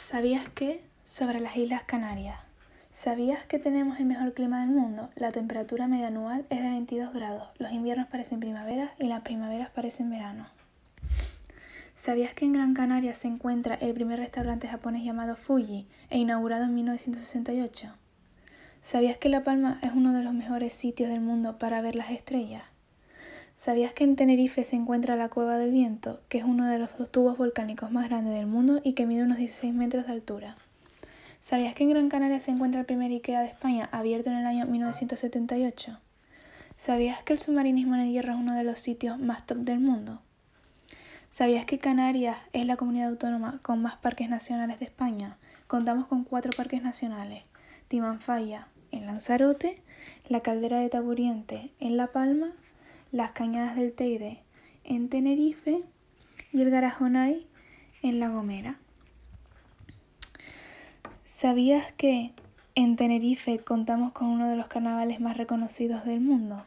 ¿Sabías que? Sobre las Islas Canarias. ¿Sabías que tenemos el mejor clima del mundo? La temperatura media anual es de 22 grados, los inviernos parecen primaveras y las primaveras parecen verano. ¿Sabías que en Gran Canaria se encuentra el primer restaurante japonés llamado Fuji e inaugurado en 1968? ¿Sabías que La Palma es uno de los mejores sitios del mundo para ver las estrellas? ¿Sabías que en Tenerife se encuentra la Cueva del Viento, que es uno de los dos tubos volcánicos más grandes del mundo y que mide unos 16 metros de altura? ¿Sabías que en Gran Canaria se encuentra el primer IKEA de España, abierto en el año 1978? ¿Sabías que el submarinismo en el hierro es uno de los sitios más top del mundo? ¿Sabías que Canarias es la comunidad autónoma con más parques nacionales de España? Contamos con cuatro parques nacionales, Timanfaya en Lanzarote, la Caldera de Taburiente en La Palma, las cañadas del Teide en Tenerife y el Garajonay en La Gomera. ¿Sabías que en Tenerife contamos con uno de los carnavales más reconocidos del mundo?